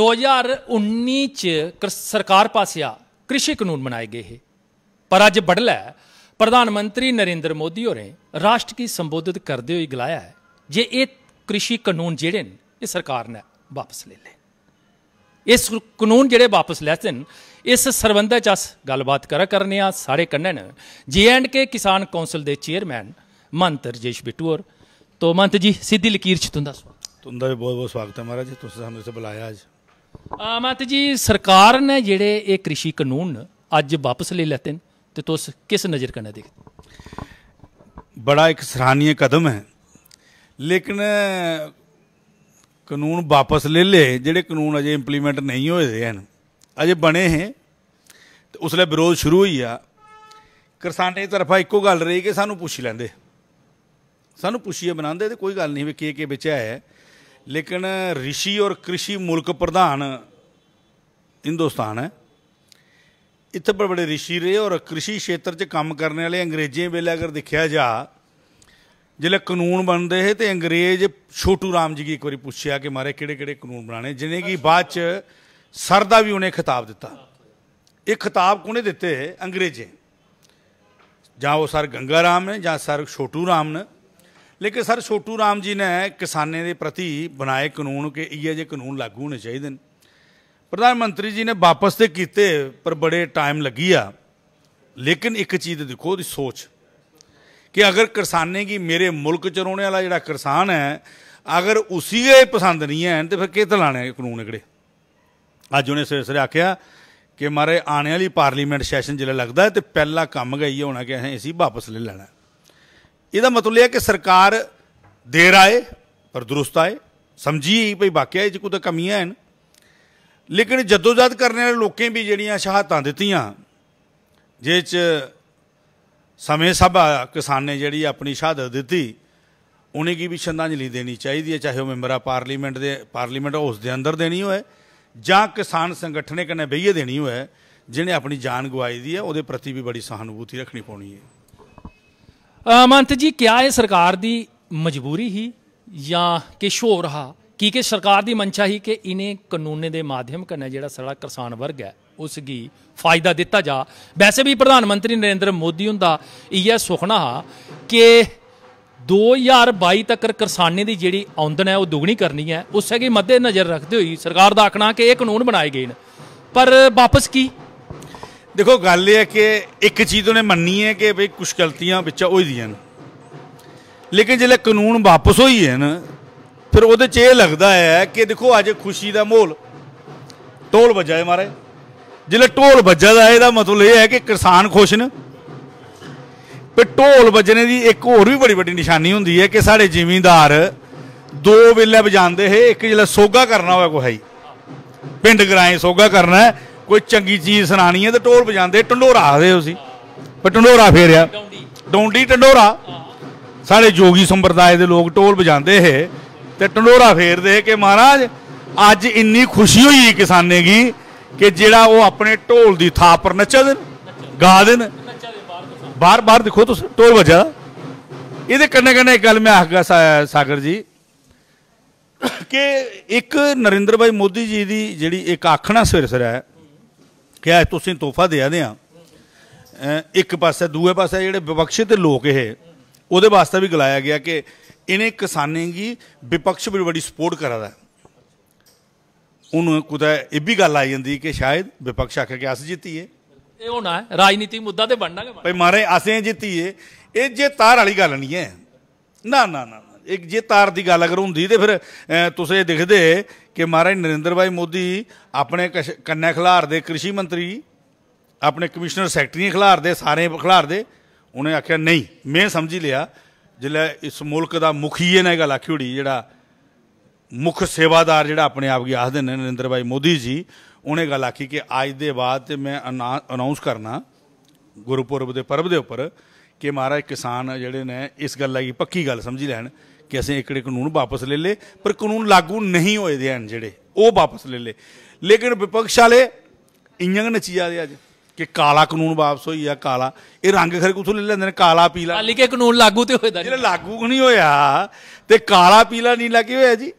2019 ਚ ਸਰਕਾਰ ਪਾਸਿਆ ਕ੍ਰਿਸ਼ੀ ਕਾਨੂੰਨ ਬਣਾਏ ਗਏ ਹੈ ਪਰ ਅੱਜ ਬੜਲਾ ਪ੍ਰਧਾਨ ਮੰਤਰੀ ਨਰਿੰਦਰ ਮੋਦੀ ਹੋਰੇ ਰਾਸ਼ਟਰ ਕੀ ਸੰਬੋਧਿਤ ਕਰਦੇ ਹੋਏ ਗਲਾਇਆ ਹੈ ਜੇ ਇਹ ਕ੍ਰਿਸ਼ੀ ਕਾਨੂੰਨ ਜਿਹੜੇ ਨੇ ਇਹ ਸਰਕਾਰ ਨੇ ਵਾਪਸ ਲੈ ਲੈ ਇਸ ਕਾਨੂੰਨ ਜਿਹੜੇ ਵਾਪਸ ਲੈਤੇ ਇਸ ਸਰਬੰਧਾ ਚ ਅਸ ਗੱਲਬਾਤ ਕਰਾ ਕਰਨੇ ਆ ਸਾਰੇ ਕੰਨਣ ਜੀ ਐਂਡ ਕੇ ਕਿਸਾਨ ਕੌਂਸਲ ਦੇ ਚੇਅਰਮੈਨ ਮੰਤ ਰਜੇਸ਼ ਬਿੱਟੂ ਤੋਂ ਮੰਤ ਜੀ ਸਿੱਧੀ ਲਕੀਰ ਚ ਤੁੰਦਾ ਸਵਾਗਤ ਤੁੰਦਾ ਵੀ ਬਹੁਤ ਬਹੁਤ ਸਵਾਗਤ ਹੈ ਮਹਾਰਾਜ ਜੀ ਤੁਸੀਂ ਸਾਨੂੰ ਇੱਥੇ ਬੁਲਾਇਆ ਅੱਜ ਮਤ ਜੀ ਸਰਕਾਰ ਨੇ ਜਿਹੜੇ ਇਹ ਕ੍ਰਿਸ਼ੀ ਕਾਨੂੰਨ ਅੱਜ ਵਾਪਸ ਲੈ लेते ਤੇ तो तुस ਕਿਸ ਨਜ਼ਰ कन्नै देखते ਬੜਾ ਇੱਕ सराहनीय ਕਦਮ ਹੈ ਲੇਕਿਨ ਕਾਨੂੰਨ ਵਾਪਸ ਲੈ ਲਏ ਜਿਹੜੇ ਕਾਨੂੰਨ ਅਜੇ ਇੰਪਲੀਮੈਂਟ ਨਹੀਂ ਹੋਏ ਦੇ ਹਨ ਅਜੇ ਬਣੇ ਹੈ ਤੇ ਉਸਲੇ ਵਿਰੋਧ ਸ਼ੁਰੂ ਹੋਈ ਆ ਕਿਸਾਨਾਂ ਤਰਫਾ ਇੱਕੋ ਗੱਲ ਰਹੀ ਕਿ ਸਾਨੂੰ ਪੁੱਛ ਲੈਂਦੇ ਸਾਨੂੰ ਪੁੱਛੀਏ ਬਣਾਉਂਦੇ ਤੇ ਕੋਈ ਗੱਲ ਨਹੀਂ ਵੀ ਕੀ ਕੀ ਵਿਚਿਆ ਹੈ ਲੇਕਿਨ ਰਿਸ਼ੀ ਔਰ ਕ੍ਰਿਸ਼ੀ ਮੁਲਕ ਪ੍ਰਧਾਨ ਹਿੰਦੁਸਤਾਨ ਹੈ ਇੱਥੇ ਬੜੇ ਬੜੇ ਰਿਸ਼ੀ ਰਹੇ ਔਰ ਕ੍ਰਿਸ਼ੀ ਖੇਤਰ 'ਚ ਕੰਮ ਕਰਨ ਵਾਲੇ ਅੰਗਰੇਜ਼ੇ ਵੇਲੇ ਅਗਰ ਦੇਖਿਆ ਜਾ ਜਿਹੜੇ ਕਾਨੂੰਨ ਬਣਦੇ ਹੈ ਤੇ ਅੰਗਰੇਜ਼ ਛੋਟੂ ਰਾਮ ਜੀ ਕੀ ਇੱਕ ਵਾਰੀ ਪੁੱਛਿਆ ਕਿ ਮਾਰੇ ਕਿਹੜੇ ਕਿਹੜੇ ਕਾਨੂੰਨ ਬਣਾਣੇ ਜਿਨੇ ਕੀ ਬਾਅਦ 'ਚ ਸਰ ਦਾ ਵੀ ਉਹਨੇ ਖਿਤਾਬ ਦਿੱਤਾ ਇਹ ਖਿਤਾਬ ਕੋਨੇ ਦਿੱਤੇ ਅੰਗਰੇਜ਼ੇ ਜਾਂ ਉਹ ਸਰ ਗੰਗਾ ਰਾਮ ਨੇ ਜਾਂ ਸਰ ਛੋਟੂ ਰਾਮ ਨੇ ਲੇਕਿਨ ਸਰ ਛੋਟੂ ਰਾਮ ਜੀ ਨੇ ਕਿਸਾਨੇ ਦੇ ਪ੍ਰਤੀ ਬਣਾਏ ਕਾਨੂੰਨ ਕਿ ਇਹ ਜੇ ਕਾਨੂੰਨ ਲਾਗੂ ਹੋਣੇ ਚਾਹੀਦੇ ਨੇ ਪ੍ਰਧਾਨ ਮੰਤਰੀ ਜੀ ਨੇ ਵਾਪਸ ਤੇ ਕੀਤੇ ਪਰ ਬੜੇ ਟਾਈਮ ਲੱਗੀ ਆ ਲੇਕਿਨ ਇੱਕ ਚੀਜ਼ ਦੇਖੋ ਦੀ ਸੋਚ ਕਿ ਅਗਰ ਕਿਸਾਨੇ ਕੀ ਮੇਰੇ ਮੁਲਕ ਚ ਰੋਣੇ ਵਾਲਾ ਜਿਹੜਾ ਕਿਸਾਨ ਹੈ ਅਗਰ ਉਸੀ ਇਹ ਪਸੰਦ ਨਹੀਂ ਹੈ ਤੇ ਫਿਰ ਕਿਤੇ ਲਾਣੇ ਕਾਨੂੰਨ ਇਕੜੇ ਅੱਜ ਉਹਨੇ ਸਿਰ ਸਿਰ ਆਖਿਆ ਕਿ ਮਾਰੇ ਆਣੇ ਵਾਲੀ ਪਾਰਲੀਮੈਂਟ ਸੈਸ਼ਨ ਜਿਹੜਾ ਲੱਗਦਾ ਤੇ ਪਹਿਲਾ ਕੰਮ ਗਈ ਹੋਣਾ ਕਿ ਅਸੀਂ ਵਾਪਸ ਲੈ ਲੈਣਾ ਇਹਦਾ ਮਤਲਬ ਇਹ ਹੈ ਕਿ ਸਰਕਾਰ ਦੇਰ ਆਏ ਪਰ ਦਰੁਸਤ ਆਏ ਸਮਝੀ ਭਈ ਵਾਕਿਆ ਇਹ ਚ ਕੋਈ ਤਾਂ ਕਮੀਆਂ ਹਨ ਲੇਕਿਨ ਜਦੋਜਦ ਕਰਨ ਵਾਲੇ ਲੋਕਾਂ ਵੀ ਜਿਹੜੀਆਂ ਸ਼ਹਾਦਤਾਂ ਦਿੱਤੀਆਂ ਜੇ ਚ ਸਮੇਂ ਸਭਾ ਕਿਸਾਨ ਨੇ ਜਿਹੜੀ ਆਪਣੀ ਸ਼ਹਾਦਤ ਦਿੱਤੀ ਉਹਨੇ ਕੀ ਵੀ ਸ਼ਰਧਾਂਜਲੀ ਦੇਣੀ ਚਾਹੀਦੀ ਹੈ ਚਾਹੇ ਉਹ ਮੈਂਬਰ ਆ ਪਾਰਲੀਮੈਂਟ ਦੇ ਪਾਰਲੀਮੈਂਟ ਹਾਊਸ ਦੇ ਅੰਦਰ ਦੇਣੀ ਹੋਵੇ ਜਾਂ ਕਿਸਾਨ ਸੰਗਠਨੇ ਕਨੇ ਬਈਏ ਦੇਣੀ ਹੋਵੇ ਜਿਹਨੇ ਆਪਣੀ ਜਾਨ ਗਵਾਈ ਦੀ ਹੈ ਉਹਦੇ ਪ੍ਰਤੀ ਵੀ ਬੜੀ ਸਹਾਨੂਭੂਤੀ ਰੱਖਣੀ ਪਾਉਣੀ ਹੈ ਮੰਤ ਜੀ ਕਿਆ ਇਹ ਸਰਕਾਰ ਦੀ ਮਜਬੂਰੀ ਹੀ ਜਾਂ ਕਿ ਸ਼ੋਰ ਰਹਾ ਕੀ ਕਿ ਸਰਕਾਰ ਦੀ ਮਨਸ਼ਾ ਹੀ ਕਿ ਇਹਨੇ ਕਾਨੂੰਨੇ ਦੇ ਮਾਧਿਅਮ ਕਰਨਾ ਜਿਹੜਾ ਸੜਾ ਕਿਸਾਨ ਵਰਗ ਹੈ ਉਸ ਦੀ ਫਾਇਦਾ ਦਿੱਤਾ ਜਾ ਵੈਸੇ ਵੀ ਪ੍ਰਧਾਨ ਮੰਤਰੀ ਨਰਿੰਦਰ ਮੋਦੀ ਹੁੰਦਾ ਇਹ ਸੁਖਣਾ ਕਿ 2022 ਤੱਕ ਕਿਸਾਨੇ ਦੀ ਜਿਹੜੀ ਆਮਦਨ ਹੈ ਉਹ ਦੁੱਗਣੀ ਕਰਨੀ ਹੈ ਉਸੇ ਕੀ ਮੱਦੇ ਨਜ਼ਰ ਰੱਖਦੇ ਹੋਈ ਸਰਕਾਰ ਦਾ ਆਖਣਾ ਕਿ ਇਹ ਕਾਨੂੰਨ ਬਣਾਏ ਗਏ ਨੇ ਪਰ ਵਾਪਸ ਕੀ ਦੇਖੋ ਗੱਲ ਇਹ ਹੈ ਕਿ ਇੱਕ ਚੀਜ਼ ਉਹਨੇ ਮੰਨੀ ਹੈ ਕਿ ਭਈ ਕੁਝ ਗਲਤੀਆਂ ਵਿੱਚ ਹੋਈ ਦੀਆਂ ਨੇ ਲੇਕਿਨ ਜਿਹੜੇ ਕਾਨੂੰਨ ਵਾਪਸ ਹੋਈ ਹੈ ਨਾ ਫਿਰ ਉਹਦੇ 'ਚ ਇਹ ਲੱਗਦਾ ਹੈ ਕਿ ਦੇਖੋ ਅੱਜ ਖੁਸ਼ੀ ਦਾ ਮਾਹੌਲ ਟੋਲ ਵੱਜਾ ਹੈ ਮਾਰੇ ਜਿਹੜੇ ਟੋਲ ਵੱਜਾ ਦਾ ਇਹਦਾ ਮਤਲਬ ਇਹ ਹੈ ਕਿ ਕਿਸਾਨ ਖੁਸ਼ ਨੇ ਪਰ ਟੋਲ ਵੱਜਣੇ ਦੀ ਇੱਕ ਹੋਰ ਵੀ ਬੜੀ ਵੱਡੀ ਨਿਸ਼ਾਨੀ ਹੁੰਦੀ ਹੈ ਕਿ ਸਾਡੇ ਜ਼ਿਮੀਂਦਾਰ ਦੋ ਵੇਲੇ ਵਜਾਉਂਦੇ ਹੈ ਇੱਕ ਜਿਹੜਾ ਸੋਗਾ ਕਰਨਾ ਹੋਇਆ ਕੋਈ ਪਿੰਡ ਗਰਾਏ ਸੋਗਾ ਕਰਨਾ ਹੈ ਕੋਈ ਚੰਗੀ ਚੀਜ਼ ਸੁਣਾਣੀ ਹੈ ਤੇ ਢੋਲ ਵਜਾਉਂਦੇ ਟੰਡੋਰਾ ਹੋ ਸੀ ਪਰ ਟੰਡੋਰਾ ਫੇਰਿਆ ਡੌਂਡੀ ਟੰਡੋਰਾ ਸਾਡੇ ਜੋਗੀ ਸੰਪਰਦਾਇ ਦੇ ਲੋਕ ਢੋਲ ਵਜਾਉਂਦੇ ਹੈ ਤੇ ਟੰਡੋਰਾ ਫੇਰਦੇ ਕਿ ਮਹਾਰਾਜ ਅੱਜ ਇੰਨੀ ਖੁਸ਼ੀ ਹੋਈ ਕਿਸਾਨੇ ਦੀ ਕਿ ਜਿਹੜਾ ਉਹ ਆਪਣੇ ਢੋਲ ਦੀ ਥਾਪ ਪਰ ਨੱਚਦੇ ਗਾਦੇ ਨੇ ਦੇਣ ਬਾਰ ਬਾਰ ਦੇਖੋ ਤੁਸੀਂ ਢੋਲ ਵਜਾ ਇਹਦੇ ਕੰਨੇ ਕੰਨੇ ਇੱਕ ਗੱਲ ਮੈਂ ਆਖਗਾ ਸਾਗਰ ਜੀ ਕਿ ਇੱਕ ਨਰਿੰਦਰ ਭਾਈ ਮੋਦੀ ਜੀ ਦੀ ਜਿਹੜੀ ਇੱਕ ਆਖਣਾ ਸਿਰ ਹੈ ਕਿ ਅੱਜ ਤੁਸੀਂ ਤੋਹਫਾ ਦੇ ਆਦੇ ਆ ਇੱਕ ਪਾਸੇ ਦੂਏ ਪਾਸੇ ਜਿਹੜੇ ਵਿਪਕਸ਼ੀ ਤੇ ਲੋਕ ਇਹ ਉਹਦੇ ਵਾਸਤੇ ਵੀ ਗਲਾਇਆ ਗਿਆ ਕਿ ਇਹਨੇ ਕਿਸਾਨਾਂ ਦੀ ਵਿਪਕਸ਼ ਵੀ ਬੜੀ ਸਪੋਰਟ ਕਰਦਾ ਉਹਨੂੰ ਕੁਦਾ ਇਹ ਵੀ ਗੱਲ ਆ ਜਾਂਦੀ ਕਿ ਸ਼ਾਇਦ ਵਿਪਕਸ਼ ਆਖਿਆ ਕਿ ਅਸੀਂ ਜਿੱਤੀਏ ਇਹ ਹੋਣਾ ਹੈ ਰਾਜਨੀਤੀ ਮੁੱਦਾ ਤੇ ਬਣਨਾਗੇ ਭਾਈ ਮਾਰੇ ਅਸੀਂ ਜਿੱਤੀਏ ਇਹ ਜੇ ਤਾਰ ਵਾਲੀ ਗੱਲ ਨਹੀਂ ਹੈ ਨਾ ਨਾ ਨਾ ਇੱਕ ਜੇ ਤਾਰ ਦੀ ਗੱਲ ਅਗਰ ਹੁੰਦੀ ਤੇ ਫਿਰ ਤੁਸੀਂ ਦਿਖਦੇ ਕਿ ਮਹਾਰਾਜ ਨਰਿੰਦਰ ਭਾਈ ਮੋਦੀ ਆਪਣੇ ਕੰਨੇ ਖਿਲਾਰ ਦੇ ਕ੍ਰਿਸ਼ੀ ਮੰਤਰੀ ਆਪਣੇ ਕਮਿਸ਼ਨਰ ਸੈਕਟਰੀ ਖਿਲਾਰ ਦੇ ਸਾਰੇ ਖਿਲਾਰ ਦੇ ਉਹਨੇ ਆਖਿਆ ਨਹੀਂ ਮੈਂ ਸਮਝੀ ਲਿਆ ਜਿਲੇ ਇਸ ਮੁਲਕ ਦਾ ਮੁਖੀ ਇਹ ਨਾ ਗੱਲ ਆਖੀ ਹੋੜੀ ਜਿਹੜਾ ਮੁਖ ਸੇਵਾਦਾਰ ਜਿਹੜਾ ਆਪਣੇ ਆਪ ਕੀ ਆਖਦੇ ਨੇ ਨਰਿੰਦਰ ਭਾਈ ਮੋਦੀ ਜੀ ਉਹਨੇ ਗੱਲ ਆਖੀ ਕਿ ਅੱਜ ਦੇ ਬਾਅਦ ਤੇ ਮੈਂ ਅਨਾਉਂਸ ਕਰਨਾ ਗੁਰਪੁਰਬ ਦੇ ਪਰਬ ਦੇ ਉੱਪਰ ਕਿ ਮਹਾਰਾਜ ਕਿਸਾਨ ਜਿਹੜੇ ਨੇ ਇਸ ਗੱਲ ਲਈ ਪੱਕੀ ਗੱਲ ਸਮਝੀ ਲੈਣ ਕਿ ਅਸੀਂ ਇੱਕੜੇ ਕਾਨੂੰਨ ਵਾਪਸ ਲੈ ਲੇ ਪਰ ਕਾਨੂੰਨ ਲਾਗੂ ਨਹੀਂ ਹੋਏ ਦੇ ਹਨ ਜਿਹੜੇ ਉਹ ਵਾਪਸ ਲੈ ਲੇ ਲੇਕਿਨ ਵਿਪਕਸ਼ ਵਾਲੇ ਇੰਜਾਂ ਨਚੀਆ ਦੇ ਅੱਜ ਕਿ ਕਾਲਾ ਕਾਨੂੰਨ ਵਾਪਸ ਹੋਈ ਆ ਕਾਲਾ ਇਹ ਰੰਗ ਖਰੇ ਕੁਥੋਂ ਲੈ ਲੈਂਦੇ ਨੇ ਕਾਲਾ ਪੀਲਾ ਕਾਲੀ ਕੇ ਕਾਨੂੰਨ ਲਾਗੂ ਤੇ ਦਾ ਜਿਹੜਾ ਲਾਗੂ ਨਹੀਂ ਹੋਇਆ ਤੇ ਕਾਲਾ ਪੀਲਾ ਨਹੀਂ ਲੱਗੇ ਹੋਇਆ ਜੀ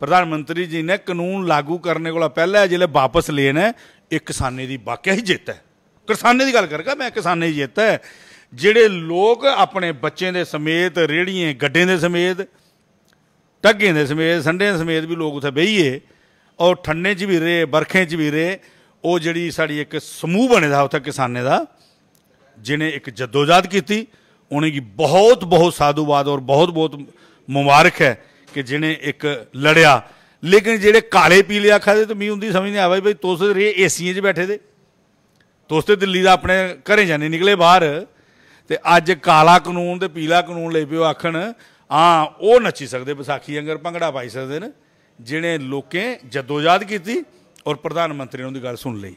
ਪ੍ਰਧਾਨ ਮੰਤਰੀ ਜੀ ਨੇ ਕਾਨੂੰਨ ਲਾਗੂ ਕਰਨ ਕੋਲ ਪਹਿਲਾਂ ਜਿਹੜੇ ਵਾਪਸ ਲੈਣਾ ਇਹ ਕਿਸਾਨੇ ਦੀ ਵਾਕਿਆ ਹੀ ਜਿੱਤ ਹੈ ਕਿਸਾਨੇ ਦੀ ਗੱਲ ਕਰਗਾ ਮੈਂ ਕਿਸਾਨੇ ਦੀ ਜਿੱਤ ਹੈ ਜਿਹੜੇ ਲੋਕ ਆਪਣੇ ਬੱਚੇ ਦੇ ਸਮੇਤ ਰੇੜੀਆਂ ਗੱਡੇ ਦੇ ਸਮੇਤ ਟੱਗੇ ਦੇ ਸਮੇਤ ਸੰਡੇ ਦੇ ਸਮੇਤ ਵੀ ਲੋਕ ਉੱਥੇ ਬਈਏ ਔਰ ਠੰਨੇ 'ਚ ਵੀ ਰਹੇ ਬਰਖੇ 'ਚ ਵੀ ਰਹੇ ਉਹ ਜਿਹੜੀ ਸਾਡੀ ਇੱਕ ਸਮੂਹ ਬਣੇ ਦਾ ਉੱਥੇ ਕਿਸਾਨੇ ਦਾ ਜਿਨੇ ਇੱਕ ਜਦੋਜਾਦ ਕੀਤੀ ਉਹਨਾਂ ਦੀ ਬਹੁਤ ਬਹੁਤ ਸਾਧੂਵਾਦ ਔਰ ਬਹੁਤ ਬਹੁਤ ਮੁਬਾਰਕ ਹੈ ਕਿ ਜਿਨੇ ਇੱਕ ਲੜਿਆ ਲੇਕਿਨ ਜਿਹੜੇ ਕਾਲੇ ਪੀਲੇ ਅੱਖਾਂ ਦੇ ਤੇ ਮੀ ਹੁੰਦੀ ਸਮਝ ਨਹੀਂ ਆਵਾ ਬਈ ਤੋਸ ਰੇ ਏਸੀਆਂ 'ਚ ਬੈਠੇ ਦੇ ਤੇ ਦਿੱਲੀ ਦਾ ਆਪਣੇ ਘਰੇ ਜਾਣੇ ਨਿਕਲੇ ਬਾਹਰ ਤੇ ਅੱਜ ਕਾਲਾ ਕਾਨੂੰਨ ਤੇ ਪੀਲਾ ਕਾਨੂੰਨ ਲੈ ਪਿਓ ਆਖਣ ਆ ਉਹ ਨੱਚੀ ਸਕਦੇ ਵਿਸਾਖੀ ਅੰਗਰ ਪੰਗੜਾ ਪਾਈ ਸਕਦੇ ਨੇ ਜਿਹਨੇ ਲੋਕੇ ਜਦੋਜਾਦ ਕੀਤੀ ਔਰ ਪ੍ਰਧਾਨ ਮੰਤਰੀ ਨੇ ਉਹਦੀ ਗੱਲ ਸੁਣ ਲਈ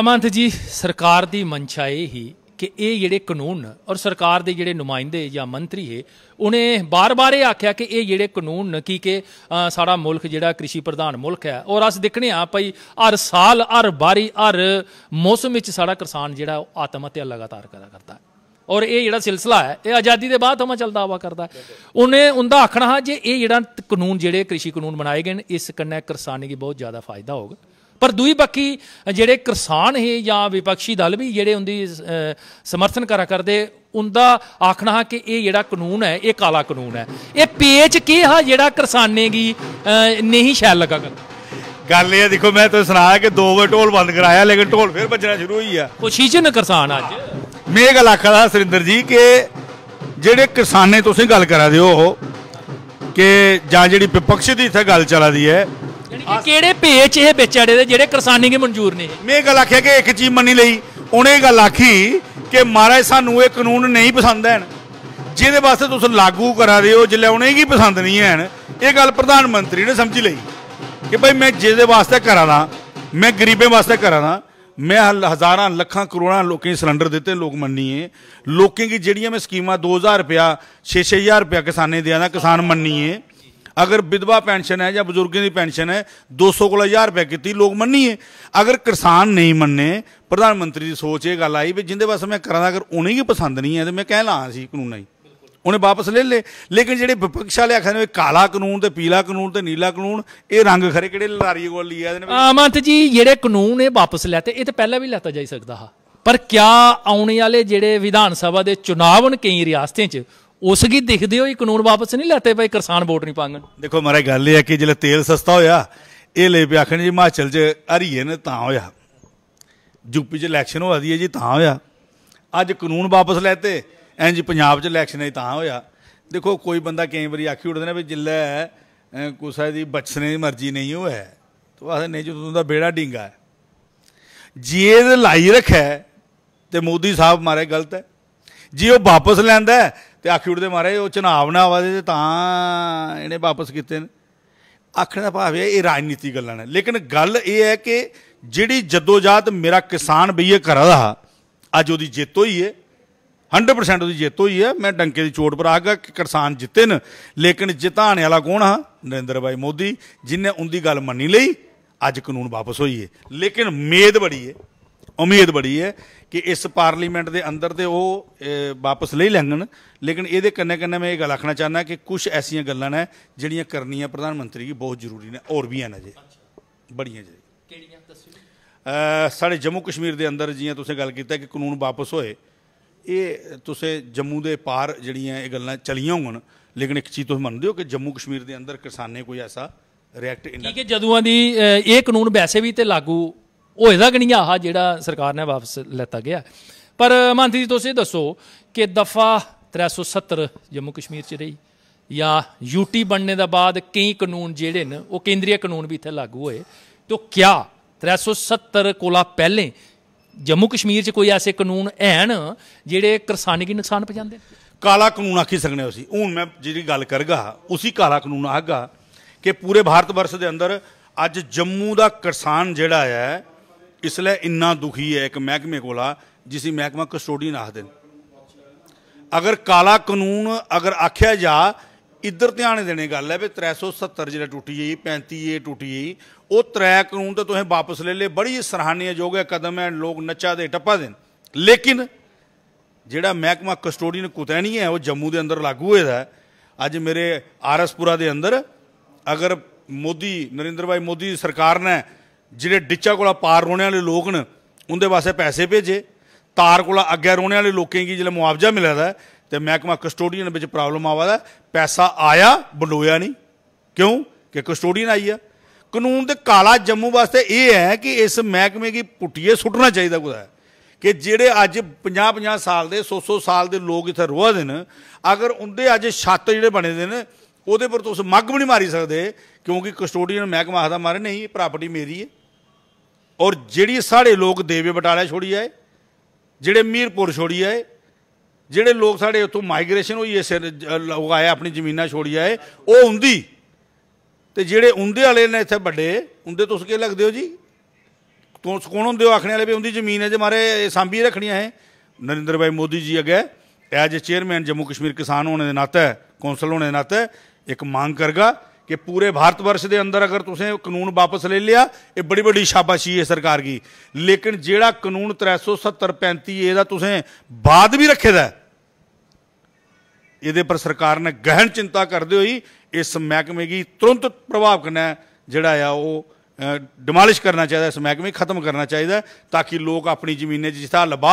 ਅਮੰਤ ਜੀ ਸਰਕਾਰ ਦੀ ਮਨਛਾਏ ਹੀ ਕਿ ਇਹ ਜਿਹੜੇ ਕਾਨੂੰਨ ਔਰ ਸਰਕਾਰ ਦੇ ਜਿਹੜੇ ਨੁਮਾਇੰਦੇ ਜਾਂ ਮੰਤਰੀ ਹੈ ਉਹਨੇ ਬਾਰ-ਬਾਰ ਇਹ ਆਖਿਆ ਕਿ ਇਹ ਜਿਹੜੇ ਕਾਨੂੰਨ ਕੀ ਕਿ ਸਾਡਾ ਮੁਲਕ ਜਿਹੜਾ ਕ੍ਰਿਸ਼ੀ ਪ੍ਰਧਾਨ ਮੁਲਕ ਹੈ ਔਰ ਅਸ ਦੇਖਨੇ ਆ ਭਈ ਹਰ ਸਾਲ ਹਰ ਬਾਰੀ ਹਰ ਮੌਸਮ ਵਿੱਚ ਸਾਡਾ ਕਿਸਾਨ ਜਿਹੜਾ ਆਤਮ ਹੱਤਿਆ ਲਗਾਤਾਰ ਕਰਾ ਕਰਦਾ ਹੈ ਔਰ ਇਹ ਜਿਹੜਾ ਸਿਲਸਿਲਾ ਹੈ ਇਹ ਆਜ਼ਾਦੀ ਦੇ ਬਾਅਦ ਹਮਾ ਚੱਲਦਾ ਆਵਾ ਕਰਦਾ ਉਹਨੇ ਉਹਦਾ ਆਖਣਾ ਹੈ ਜੇ ਇਹ ਜਿਹੜਾ ਕਾਨੂੰਨ ਜਿਹੜੇ ਕ੍ਰਿਸ਼ੀ ਕਾਨੂੰਨ ਬਣਾਏ ਗਏ ਨੇ ਇਸ ਕੰਨੇ ਕਿਸਾਨੀ ਦੀ ਬਹੁਤ ਜ਼ਿਆਦਾ ਫਾਇਦਾ ਹੋਗਾ ਪਰ ਦੂਈ ਬਾਕੀ ਜਿਹੜੇ ਕਿਸਾਨ ਹੈ ਜਾਂ ਵਿਪਕਸ਼ੀ ਦਲ ਵੀ ਜਿਹੜੇ ਉਹਦੀ ਸਮਰਥਨ ਕਰਾ ਕਰਦੇ ਉਹਦਾ ਆਖਣਾ ਹੈ ਕਿ ਇਹ ਜਿਹੜਾ ਕਾਨੂੰਨ ਹੈ ਇਹ ਕਾਲਾ ਕਾਨੂੰਨ ਹੈ ਇਹ ਪੇਚ ਕੀ ਹੈ ਜਿਹੜਾ ਦੀ ਨਹੀਂ ਸ਼ੈਲ ਲਗਾ ਕਰ ਗੱਲ ਇਹ ਦੇਖੋ ਮੈਂ ਤੁਹਾਨੂੰ ਸੁਣਾਇਆ ਕਿ ਦੋ ਵਾਰ ਢੋਲ ਬੰਦ ਕਰਾਇਆ ਲੇਕਿਨ ਢੋਲ ਫਿਰ ਵੱਜਣਾ ਸ਼ੁਰੂ ਹੋਈ ਆ ਖੁਸ਼ੀ ਚ ਕਿਸਾਨ ਅੱਜ ਮੇਗ ਇਹ ਦਾ ਆਖਦਾ ਸਰਿੰਦਰ ਜੀ ਕਿ ਜਿਹੜੇ ਕਿਸਾਨੇ ਤੁਸੀਂ ਗੱਲ ਕਰਾ ਦਿਓ ਉਹ ਕਿ ਜਾਂ ਜਿਹੜੀ ਵਿਪਕਸ਼ ਦੀ ਇੱਥੇ ਗੱਲ ਚੱਲਦੀ ਹੈ ਇਹ ਕਿਹੜੇ ਪੇਚ ਇਹ ਵਿਚੜੇ ਦੇ ਜਿਹੜੇ ਕਿਸਾਨੀ ਕੇ ਮਨਜ਼ੂਰ ਨੇ ਮੈਂ ਗੱਲ ਆਖਿਆ ਕਿ ਇੱਕ ਚੀਜ਼ ਮੰਨੀ ਲਈ ਉਹਨੇ ਗੱਲ ਆਖੀ ਕਿ ਮਹਾਰਾਜ ਸਾਨੂੰ ਇਹ ਕਾਨੂੰਨ ਨਹੀਂ ਪਸੰਦ ਹਨ ਜਿਹਦੇ ਵਾਸਤੇ ਤੁਸੀਂ ਲਾਗੂ ਕਰਾ ਰਹੇ ਹੋ ਜਿਲੇ ਉਹਨੇ ਕੀ ਪਸੰਦ ਨਹੀਂ ਹਨ ਇਹ ਗੱਲ ਪ੍ਰਧਾਨ ਮੰਤਰੀ ਨੇ ਸਮਝ ਲਈ ਕਿ ਭਾਈ ਮੈਂ ਜਿਹਦੇ ਵਾਸਤੇ ਕਰਾਂ ਦਾ ਮੈਂ ਗਰੀਬੇ ਵਾਸਤੇ ਕਰਾਂ ਦਾ ਮੈਂ ਹਜ਼ਾਰਾਂ ਲੱਖਾਂ ਕਰੋੜਾਂ ਲੋਕਾਂ ਨੂੰ ਸਿਲੰਡਰ ਦਿੱਤੇ ਲੋਕ ਮੰਨੀਏ ਲੋਕਾਂ की ਜਿਹੜੀਆਂ ਮੈਂ ਸਕੀਮਾਂ 2000 ਰੁਪਿਆ 6-6000 ਰੁਪਿਆ ਕਿਸਾਨੇ रुपया किसानें ਕਿਸਾਨ ਮੰਨੀਏ ਅਗਰ ਵਿਧਵਾ ਪੈਨਸ਼ਨ ਹੈ ਜਾਂ ਬਜ਼ੁਰਗਾਂ ਦੀ ਪੈਨਸ਼ਨ ਹੈ 200 ਕੋਲ 1000 ਰੁਪਏ ਕੀਤੀ ਲੋਕ ਮੰਨੀਏ ਅਗਰ ਕਿਸਾਨ ਨਹੀਂ ਮੰਨੇ ਪ੍ਰਧਾਨ ਮੰਤਰੀ ਦੀ ਸੋਚ ਇਹ ਗੱਲ ਆਈ ਵੀ ਜਿੰਦੇ ਵਾਸਤੇ ਮੈਂ ਕਰਾਂਦਾ ਅਗਰ ਉਹਨੇ ਹੀ ਪਸੰਦ ਨਹੀਂ ਹੈ ਤੇ ਮੈਂ ਕਹਿ ਲਾਂ ਸੀ ਕਾਨੂੰਨ ਹੀ ਉਹਨੇ ਵਾਪਸ ਲੈ ਲੇ ਲੇਕਿਨ ਜਿਹੜੇ ਵਿਪਕਸ਼ ਵਾਲੇ ਆਖਦੇ ਨੇ ਕਾਲਾ ਕਾਨੂੰਨ ਤੇ ਪੀਲਾ ਕਾਨੂੰਨ ਤੇ ਨੀਲਾ ਕਾਨੂੰਨ ਇਹ ਰੰਗ ਖਰੇ ਕਿਹੜੇ ਲੜਾਰੀ ਕੋਲ ਲਈ ਆਦੇ ਨੇ ਆਮੰਤ ਜੀ ਜਿਹੜੇ ਕਾਨੂੰਨ ਇਹ ਵਾਪਸ ਲੈਤੇ ਇਹ ਤਾਂ ਪਹਿਲਾਂ ਵੀ ਲੈਤਾ ਜਾ ਸਕਦਾ ਹਾ ਪਰ ਕਿਆ ਆਉਣ ਵਾਲੇ ਜਿਹੜੇ ਵਿਧਾਨ ਸਭਾ ਦੇ ਚੁਣਾਵਨ ਕਈ ਰਿਆਸਤਾਂ 'ਚ ਉਸ ਕੀ ਦਿਖਦੇ ਹੋ ਇਹ ਕਾਨੂੰਨ ਵਾਪਸ ਨਹੀਂ ਲਾਤੇ ਭਾਈ ਕਿਸਾਨ ਵੋਟ ਨਹੀਂ ਪਾਗਣ ਦੇਖੋ ਮਾਰੇ ਗੱਲ ਇਹ ਹੈ ਕਿ ਜਿਹੜਾ ਤੇਲ ਸਸਤਾ ਹੋਇਆ ਇਹ ਲੈ ਵੀ ਆਖਣ ਜੀ ਹਿਮਾਚਲ 'ਚ ਹਰੀਏ ਨੇ ਤਾਂ ਹੋਇਆ ਯੂਪੀ 'ਚ ਇਲੈਕਸ਼ਨ ਹੋਆ ਦੀ ਹੈ ਜੀ ਤਾਂ ਹੋਇਆ ਅੱਜ ਕਾਨੂੰਨ ਵਾਪਸ ਲੈਤੇ ਇੰਜ ਪੰਜਾਬ 'ਚ ਇਲੈਕਸ਼ਨ ਹੈ ਤਾਂ ਹੋਇਆ ਦੇਖੋ ਕੋਈ ਬੰਦਾ ਕਈ ਵਾਰੀ ਆਖੀ ਉੜਦੇ ਨੇ ਵੀ ਜਿੱਲਾ ਕੁਸਾ ਦੀ ਬਚਨੇ ਦੀ ਮਰਜ਼ੀ ਨਹੀਂ ਹੋਇਆ ਤੋ ਆਖਦੇ ਨਹੀਂ ਜਦੋਂ ਦਾ ਬੇੜਾ ਡਿੰਗਾ ਹੈ ਜੇ ਇਹ ਲਾਈ ਰੱਖਿਆ ਤੇ ਮੋਦੀ ਸਾਹਿਬ ਮਾਰੇ ਗਲਤ ਹੈ ਜੇ ਉਹ ਵਾਪਸ ਲੈਂਦਾ ਤੇ ਆਖੀ ਉੜਦੇ ਮਾਰੇ ਉਹ ਚਨਾਵ ਨਾ ਆਵਾ ਤੇ ਤਾਂ ਇਹਨੇ ਵਾਪਸ ਕੀਤੇ ਨੇ ਆਖਣ ਦਾ ਭਾਵ ਇਹ ਰਾਜਨੀਤੀ ਗੱਲਾਂ ਨੇ ਲੇਕਿਨ ਗੱਲ ਇਹ ਹੈ ਕਿ ਜਿਹੜੀ ਜਦੋਜਾਤ ਮੇਰਾ ਕਿਸਾਨ ਬਈਏ ਘਰਾਂ ਦਾ ਅੱਜ ਉਹਦੀ ਜਿੱਤ ਹੋਈ ਹੈ 100% ਉਹਦੀ ਜਿੱਤ ਹੋਈ ਹੈ ਮੈਂ ਡੰਕੇ ਦੀ ਚੋਟ ਪਰ ਆਗਾ ਕਿ ਕਿਸਾਨ ਜਿੱਤੇ ਨੇ ਲੇਕਿਨ ਜਿਤਾਣ ਵਾਲਾ ਕੌਣ ਆ ਨਰਿੰਦਰ ਭਾਈ ਮੋਦੀ ਜਿਨੇ ਉਹਦੀ ਗੱਲ ਮੰਨੀ ਲਈ ਅੱਜ ਕਾਨੂੰਨ ਵਾਪਸ ਹੋਈ ਹੈ ਲੇਕਿਨ ਮੇਦ ਬੜੀ ਹੈ ਉਮੀਦ ਬੜੀ ਹੈ ਕਿ ਇਸ ਪਾਰਲੀਮੈਂਟ ਦੇ ਅੰਦਰ ਤੇ ਉਹ ਵਾਪਸ ਲੈ ਲੈਣਗਣ ਲੇਕਿਨ ਇਹਦੇ ਕੰਨੇ ਕੰਨੇ ਮੈਂ ਇਹ ਗੱਲ ਆਖਣਾ ਚਾਹੁੰਦਾ ਕਿ ਕੁਝ ਐਸੀਆਂ ਗੱਲਾਂ ਨੇ ਜਿਹੜੀਆਂ ਕਰਨੀਆਂ ਪ੍ਰਧਾਨ ਮੰਤਰੀ ਦੀ ਬਹੁਤ ਜ਼ਰੂਰੀ ਨੇ ਔਰ ਵੀ ਹਨ ਅਜੇ ਬੜੀਆਂ ਜੀ ਕਿਹੜੀਆਂ ਸਾਡੇ ਜੰਮੂ ਕਸ਼ਮੀਰ ਦੇ ਅੰਦਰ ਜੀਆਂ ਤੁਸੀਂ ਗੱਲ ਕੀਤਾ ਕਿ ਕਾਨੂੰਨ ਵਾਪਸ ਹੋਏ ਇਹ ਤੁਸੀਂ ਜੰਮੂ ਦੇ ਪਾਰ ਜਿਹੜੀਆਂ ਇਹ ਗੱਲਾਂ ਚਲੀਆਂ ਹੋਣ ਲੇਕਿਨ ਇੱਕ ਚੀਜ਼ ਤੁਸੀਂ ਮੰਨਦੇ ਹੋ ਕਿ ਜੰਮੂ ਕਸ਼ਮੀਰ ਦੇ ਅੰਦਰ ਕਿਸਾਨੇ ਕੋਈ ਐਸਾ ਰਿਐਕਟ ਇੰਡਾ ਕਿ ਜਦੋਂ ਦੀ ਇਹ ਕਾਨੂੰਨ ਵੈਸੇ ਵੀ ਤੇ ਲਾਗੂ ਉਹ ਇਹਦਾ ਗਣੀਆ ਆ ਜਿਹੜਾ ਸਰਕਾਰ ਨੇ ਵਾਪਸ ਲੈਤਾ ਗਿਆ ਪਰ ਮਾਨਤੀ ਜੀ ਤੁਸੀਂ ਦੱਸੋ ਕਿ ਦਫਾ 370 ਜੰਮੂ ਕਸ਼ਮੀਰ 'ਚ ਰਹੀ ਜਾਂ ਯੂਟੀ ਬਣਨੇ ਦਾ ਬਾਅਦ ਕਈ ਕਾਨੂੰਨ ਜਿਹੜੇ ਨੇ ਉਹ ਕੇਂਦਰੀ ਕਾਨੂੰਨ ਵੀ ਇੱਥੇ ਲਾਗੂ ਹੋਏ ਤੋ ਕਿਆ 370 ਕੋਲਾ ਪਹਿਲੇ ਜੰਮੂ ਕਸ਼ਮੀਰ 'ਚ ਕੋਈ ਐਸੇ ਕਾਨੂੰਨ ਐਣ ਜਿਹੜੇ ਕਿਸਾਨੀ ਕੀ ਨੁਕਸਾਨ ਪਹੁੰਚਾਉਂਦੇ ਕਾਲਾ ਕਾਨੂੰਨ ਆਖੀ ਸਕਨੇ ਸੀ ਹੁਣ ਮੈਂ ਜਿਹੜੀ ਗੱਲ ਕਰਗਾ ਉਸੇ ਕਾਲਾ ਕਾਨੂੰਨ ਆਗਾ ਕਿ ਪੂਰੇ ਭਾਰਤ ਵਰਸ਼ ਦੇ ਅੰਦਰ ਅੱਜ ਜੰਮੂ ਦਾ ਕਿਸਾਨ ਜਿਹੜਾ ਹੈ ਇਸ ਲਈ ਇੰਨਾ ਦੁਖੀ ਹੈ ਇੱਕ ਮਹਿਕਮੇ ਕੋਲਾ ਦੀ ਮਹਿਕਮਾ ਕਸਟੋਡੀਅਨ ਆਖਦੇ ਨੇ ਅਗਰ ਕਾਲਾ ਕਾਨੂੰਨ ਅਗਰ ਆਖਿਆ ਜਾ ਇੱਧਰ ਧਿਆਨ ਦੇਣੇ ਗੱਲ ਹੈ ਵੀ 370 ਜਿਹੜਾ ਟੁੱਟੀ ਗਈ 35 ਟੁੱਟੀ ਗਈ ਉਹ ਤਰੇ ਕਾਨੂੰਨ ਤੇ ਤੁਸੀਂ ਵਾਪਸ ਲੈ ਲੇ ਬੜੀ ਸਰਾਹਨੀਯਯੋਗ ਹੈ ਕਦਮ ਹੈ ਲੋਕ ਨੱਚਾ ਦੇ ਟੱਪਾ ਦੇ ਲੇਕਿਨ ਜਿਹੜਾ ਮਹਿਕਮਾ ਕਸਟੋਡੀਅਨ ਨਹੀਂ ਹੈ ਉਹ ਜੰਮੂ ਦੇ ਅੰਦਰ ਲਾਗੂ ਹੋਇਆ ਹੈ ਅੱਜ ਮੇਰੇ ਆਰਐਸਪੁਰਾ ਦੇ ਅੰਦਰ ਅਗਰ ਮੋਦੀ ਨਰਿੰਦਰ ਭਾਈ ਮੋਦੀ ਦੀ ਸਰਕਾਰ ਨੇ ਜਿਹੜੇ ਡਿੱਚਾ ਕੋਲਾ ਪਾਰ ਰੋਣੇ ਵਾਲੇ ਲੋਕ ਨੇ ਉਹਦੇ ਵਾਸਤੇ ਪੈਸੇ ਭੇਜੇ ਤਾਰ ਕੋਲਾ ਅੱਗੇ ਰੋਣੇ ਵਾਲੇ ਲੋਕਾਂ ਕੀ ਜਿਹੜਾ ਮੁਆਵਜ਼ਾ ਮਿਲਦਾ ਤੇ ਮਹਿਕਮਾ ਕਸਟੋਡੀਅਨ ਵਿੱਚ ਪ੍ਰੋਬਲਮ ਆਵਾਦਾ ਪੈਸਾ ਆਇਆ ਬਲੋਇਆ ਨਹੀਂ ਕਿਉਂ ਕਿ ਕਸਟੋਡੀਅਨ ਆਈ ਆ ਕਾਨੂੰਨ ਤੇ ਕਾਲਾ ਜੰਮੂ ਵਾਸਤੇ ਇਹ ਹੈ ਕਿ ਇਸ ਮਹਿਕਮੇ ਕੀ ਪੁੱਟੀਏ ਸੁੱਟਣਾ ਚਾਹੀਦਾ ਕੋਈ ਕਿ ਜਿਹੜੇ ਅੱਜ 50 50 ਸਾਲ ਦੇ 100 100 ਸਾਲ ਦੇ ਲੋਕ ਇੱਥੇ ਰੋਹ ਦੇ ਨੇ ਅਗਰ ਉਹਦੇ ਅੱਜ ਛੱਤ ਜਿਹੜੇ ਬਣੇ ਦੇ ਨੇ ਉਹਦੇ ਪਰ ਤੁਸੀਂ ਮੱਗ ਵੀ ਨਹੀਂ ਮਾਰੀ ਸਕਦੇ ਕਿਉਂਕਿ ਕਸਟੋਡੀਅਨ ਮਹਿਕਮਾ ਹਦਾ ਮਾਰੇ ਨਹੀਂ ਇਹ ਪ੍ਰਾਪਰਟੀ ਮੇਰੀ ਹੈ ਔਰ ਜਿਹੜੀ ਸਾਡੇ ਲੋਕ ਦੇਵੇ ਬਟਾਲਾ ਛੋੜੀ ਆਏ ਜਿਹੜੇ ਮੀਰਪੁਰ ਛੋੜੀ ਆਏ ਜਿਹੜੇ ਲੋਕ ਸਾਡੇ ਉੱਥੋਂ ਮਾਈਗ੍ਰੇਸ਼ਨ ਹੋਈ ਇਸ ਲੋਕ ਆਏ ਆਪਣੀ ਜ਼ਮੀਨਾਂ ਛੋੜੀ ਆਏ ਉਹ ਹੁੰਦੀ ਤੇ ਜਿਹੜੇ ਹੁੰਦੇ ਵਾਲੇ ਨੇ ਇੱਥੇ ਵੱਡੇ ਹੁੰਦੇ ਤੁਸੀਂ ਕੀ ਲੱਗਦੇ ਹੋ ਜੀ ਤੂੰ ਕੋਣ ਹੁੰਦੇ ਹੋ ਆਖਣੇ ਵਾਲੇ ਵੀ ਹੁੰਦੀ ਜ਼ਮੀਨ ਹੈ ਜੇ ਮਾਰੇ ਸਾਂਭੀ ਰੱਖਣੀਆਂ ਹੈ ਨਰਿੰਦਰ ਭਾਈ ਮੋਦੀ ਜੀ ਅਗੇ ਐਜ ਚੇਅਰਮੈਨ ਜੰਮੂ ਕਸ਼ਮੀਰ ਕਿਸਾਨ ਹੋਣੇ ਦੇ ਨਾਤੇ ਕੌਂਸਲ ਹੋਣੇ ਦੇ ਨਾਤੇ ਇੱਕ ਮੰਗ ਕਰਗਾ ਕਿ ਪੂਰੇ ਭਾਰਤ ਵਰਸ਼ ਦੇ ਅੰਦਰ ਅਗਰ ਤੁਸੀਂ ਕਾਨੂੰਨ ਵਾਪਸ ਲੈ ਲਿਆ ਇਹ ਬੜੀ ਬੜੀ ਸ਼ਾਬਾਸ਼ੀ ਹੈ ਸਰਕਾਰ ਦੀ ਲੇਕਿਨ ਜਿਹੜਾ ਕਾਨੂੰਨ 370 ਇਹਦਾ ਤੁਸੀਂ ਬਾਦ ਵੀ ਰੱਖੇਦਾ ਇਹਦੇ ਪਰ ਸਰਕਾਰ ਨੇ ਗਹਿਣ ਚਿੰਤਾ ਕਰਦੇ ਹੋਈ ਇਸ ਮਹਿਕਮੇ ਦੀ ਤੁਰੰਤ ਪ੍ਰਭਾਵ ਕਰਨਾ ਜਿਹੜਾ ਆ ਉਹ ਡਿਮਾਲਿਸ਼ ਕਰਨਾ ਚਾਹੀਦਾ ਇਸ ਮਹਿਕਮੇ ਖਤਮ ਕਰਨਾ ਚਾਹੀਦਾ ਤਾਂ ਕਿ ਲੋਕ ਆਪਣੀ ਜ਼ਮੀਨੇ ਜਿਸ ਜਿਹਾ ਲਬਾ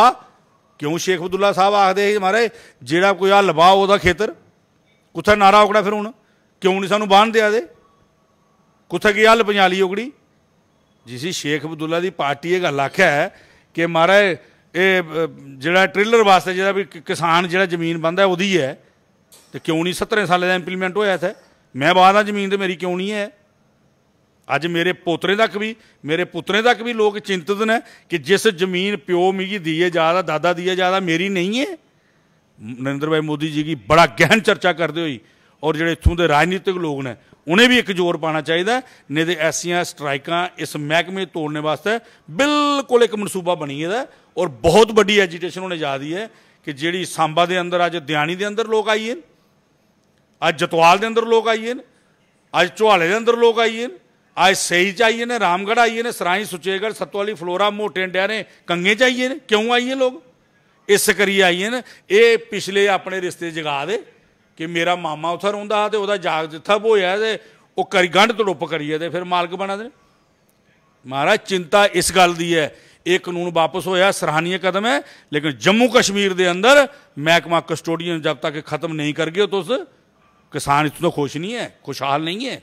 ਕਿਉਂ ਸ਼ੇਖ ਅਬਦੁੱਲਾ ਸਾਹਿਬ ਆਖਦੇ ਸੀ ਮਾਰੇ ਜਿਹੜਾ ਕੋਈ ਆ ਲਬਾ ਉਹਦਾ ਖੇਤਰ ਕੁੱਥੇ ਨਾਰਾ ਉਕੜਾ ਫਿਰ ਹੁਣ ਕਿਉਂ ਨਹੀਂ ਸਾਨੂੰ ਬਾਣ ਦਿਆ ਦੇ ਕੁੱਥੇ ਗਿਆ ਪੰਜਾਲੀ ਉਗੜੀ ਜਿਸੀ ਸ਼ੇਖ ਅਬਦੁੱਲਾ ਦੀ ਪਾਰਟੀ ਇਹ ਗੱਲ ਆਖਿਆ ਹੈ ਕਿ ਮਹਾਰਾਜ ਇਹ ਜਿਹੜਾ ਟ੍ਰੇਲਰ ਵਾਸਤੇ ਜਿਹੜਾ ਵੀ ਕਿਸਾਨ ਜਿਹੜਾ ਜ਼ਮੀਨ ਬੰਦਾ ਉਹਦੀ ਹੈ ਤੇ ਕਿਉਂ ਨਹੀਂ 17 ਸਾਲੇ ਦਾ ਇੰਪਲੀਮੈਂਟ ਹੋਇਆ ਥਾ ਮੈਂ ਬਾਅਦ ਆ ਜ਼ਮੀਨ ਤੇ ਮੇਰੀ ਕਿਉਂ ਨਹੀਂ ਹੈ ਅੱਜ ਮੇਰੇ ਪੋਤਰੇ ਤੱਕ ਵੀ ਮੇਰੇ ਪੁੱਤਰੇ ਤੱਕ ਵੀ ਲੋਕ ਚਿੰਤਤ ਨੇ ਕਿ ਜਿਸ ਜ਼ਮੀਨ ਪਿਓ ਮੀਗੀ ਦੀਏ ਜਿਆਦਾ ਦਾਦਾ ਦੀਏ ਜਿਆਦਾ ਮੇਰੀ ਨਹੀਂ ਹੈ ਨਰਿੰਦਰ ਭਾਈ ਮੋਦੀ ਜੀ ਕੀ ਬੜਾ ਗਹਿਨ ਚਰਚਾ ਕਰਦੇ ਹੋਈ ਔਰ ਜਿਹੜੇ ਇਥੋਂ ਦੇ ਰਾਜਨੀਤਿਕ ਲੋਕ ਨੇ ਉਹਨੇ ਵੀ ਇੱਕ ਜ਼ੋਰ ਪਾਣਾ ਚਾਹੀਦਾ ਨੇ ਤੇ ਐਸੀਆਂ ਸਟ੍ਰਾਈਕਾਂ ਇਸ ਮਹਿਕਮੇ ਤੋੜਨੇ ਵਾਸਤੇ ਬਿਲਕੁਲ ਇੱਕ ਮਨਸੂਬਾ ਬਣੀ ਇਹਦਾ ਔਰ ਬਹੁਤ ਵੱਡੀ ਐਜੀਟੇਸ਼ਨ ਹੋਣੇ ਜਾ ਰਹੀ ਹੈ ਕਿ ਜਿਹੜੀ ਸਾਂਬਾ ਦੇ ਅੰਦਰ ਅੱਜ ਦਿਆਣੀ ਦੇ ਅੰਦਰ ਲੋਕ ਆਈਏ ਅੱਜ ਜਤਵਾਲ ਦੇ ਅੰਦਰ ਲੋਕ ਆਈਏ ਅੱਜ ਚੋਹਾਲੇ ਦੇ ਅੰਦਰ ਲੋਕ ਆਈਏ ਅੱਜ ਸਹੀ ਚਾਹੀਏ ਨੇ ਰਾਮਗੜ ਆਈਏ ਨੇ ਸਰਾਈ ਸੁਚੇਗੜ ਸਤਵਾਲੀ ਫਲੋਰਾ ਮੋਟੇ ਡਿਆ ਨੇ ਕੰਗੇ ਚਾਹੀਏ ਨੇ ਕਿਉਂ ਆਈਏ ਲੋਕ ਇਸ ਕਰੀ ਆਈਏ ਨੇ ਇਹ ਪਿਛਲੇ ਆਪਣੇ ਰਿਸ਼ਤੇ ਜਗਾ ਦੇ ਕਿ ਮੇਰਾ ਮਾਮਾ ਉੱਥੇ ਰਹਿੰਦਾ ਤੇ ਉਹਦਾ ਜਾਗ ਜਿੱਥਾ ਭੋਇਆ ਤੇ ਉਹ ਕਰੀ ਗੰਢ ਤੜੁੱਪ ਕਰੀਏ ਤੇ ਫਿਰ ਮਾਲਕ ਬਣਾ ਦੇ ਮਹਾਰਾਜ ਚਿੰਤਾ ਇਸ ਗੱਲ ਦੀ ਹੈ ਇਹ ਕਾਨੂੰਨ ਵਾਪਸ ਹੋਇਆ ਸਰਾਹਨੀय ਕਦਮ ਹੈ ਲੇਕਿਨ ਜੰਮੂ ਕਸ਼ਮੀਰ ਦੇ ਅੰਦਰ ਮਹਿਕਮਾ ਕਸਟੋਡੀਅਨ ਜਦ ਤੱਕ ਖਤਮ ਨਹੀਂ ਕਰ ਗਏ ਤੁਸ ਕਿਸਾਨ ਇਸ ਤੋਂ ਖੁਸ਼ ਨਹੀਂ ਹੈ ਖੁਸ਼ਹਾਲ ਨਹੀਂ ਹੈ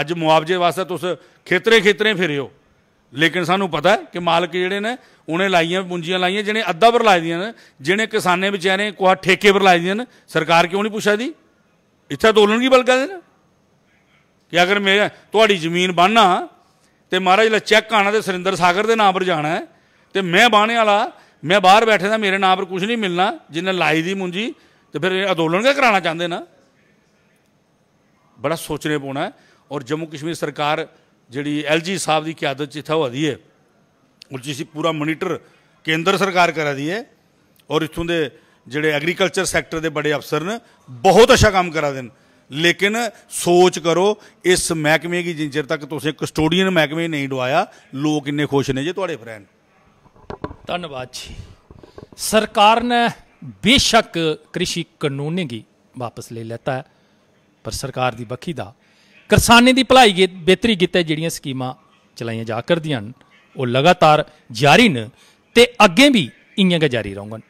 ਅੱਜ ਮੁਆਵਜ਼ੇ ਵਾਸਤੇ ਤੁਸ ਖੇਤਰੇ ਖੇਤਰੇ ਫਿਰਿਓ ਲੇਕਿਨ ਸਾਨੂੰ ਪਤਾ ਹੈ ਕਿ ਮਾਲਕ ਜਿਹੜੇ ਨੇ ਉਹਨੇ ਲਾਈਆਂ ਪੂੰਜੀਆਂ ਲਾਈਆਂ ਜਿਹਨੇ ਅੱਧਾ ਪਰ ਲਾਈ ਦੀਆਂ ਨੇ ਜਿਹਨੇ ਕਿਸਾਨੇ ਵਿਚਾਰੇ ਕੋਹਾ ਠੇਕੇ ਪਰ ਲਾਈ ਦੀਆਂ ਨੇ ਸਰਕਾਰ ਕਿਉਂ ਨਹੀਂ ਪੁੱਛਦੀ ਇੱਥੇ ਦੋਲਣ ਕੀ ਬਲਗਾ ਦੇ ਨੇ ਕਿ ਅਗਰ ਮੈਂ ਤੁਹਾਡੀ ਜ਼ਮੀਨ ਬੰਨਾ ਤੇ ਮਹਾਰਾਜ ਲਾ ਚੈੱਕ ਆਣਾ ਤੇ ਸਰਿੰਦਰ ਸਾਗਰ ਦੇ ਨਾਮ ਪਰ ਜਾਣਾ ਤੇ ਮੈਂ ਬਾਣੇ ਵਾਲਾ ਮੈਂ ਬਾਹਰ ਬੈਠੇ ਦਾ ਮੇਰੇ ਨਾਮ ਪਰ ਕੁਝ ਨਹੀਂ ਮਿਲਣਾ ਜਿਹਨੇ ਲਾਈ ਦੀ ਮੁੰਜੀ ਤੇ ਫਿਰ ਅੰਦੋਲਨ ਕਾ ਕਰਾਣਾ ਚਾਹੁੰਦੇ ਨਾ ਬੜਾ ਸੋਚਣੇ ਪੋਣਾ ਔਰ ਜੰਮੂ ਕਸ਼ਮੀਰ ਸਰਕਾਰ ਜਿਹੜੀ ਐਲਜੀ ਸਾਹਿਬ ਦੀ ਕਿਆਦਤ ਚ था वधी ਹੈ ਉਹ जिसी ਪੂਰਾ ਮੋਨੀਟਰ ਕੇਂਦਰ ਸਰਕਾਰ करा दी ਹੈ ਔਰ ਇਥੋਂ ਦੇ ਜਿਹੜੇ ਐਗਰੀਕਲਚਰ ਸੈਕਟਰ ਦੇ ਬੜੇ ਅਫਸਰ ਨੇ ਬਹੁਤ ਅੱਛਾ ਕੰਮ ਕਰਾ ਦੇਣ ਲੇਕਿਨ ਸੋਚ ਕਰੋ ਇਸ ਮਹਿਕਮੇ ਦੀ ਜਿੰਜਰ ਤੱਕ ਤੁਸੀਂ ਕਸਟੋਡੀਅਨ ਮਹਿਕਮੇ ਨਹੀਂ ਡਵਾਇਆ ਲੋਕ ਇੰਨੇ ਖੁਸ਼ ਨੇ ਜੇ ਤੁਹਾਡੇ ਫਰੈਂਡ ਧੰਨਵਾਦ ਜੀ ਸਰਕਾਰ ਨੇ ਬੇਸ਼ੱਕ ਕ੍ਰਿਸ਼ੀ ਕਾਨੂੰਨ ਨੇ ਵਾਪਸ ਲੈ लेता ਪਰ ਸਰਕਾਰ ਦੀ ਬਖੀ ਦਾ ਕਿਸਾਨੀ ਦੀ ਭਲਾਈ ਦੇ ਬਿਹਤਰੀ ਕੀਤੇ ਜਿਹੜੀਆਂ ਸਕੀਮਾਂ ਚਲਾਈਆਂ ਜਾ ਕਰਦੀਆਂ ਹਨ ਉਹ ਲਗਾਤਾਰ ਜਾਰੀ ਨੇ ਤੇ ਅੱਗੇ ਵੀ ਇੰਜਾਂ ਕ ਜਾਰੀ ਰਹੂਗਾ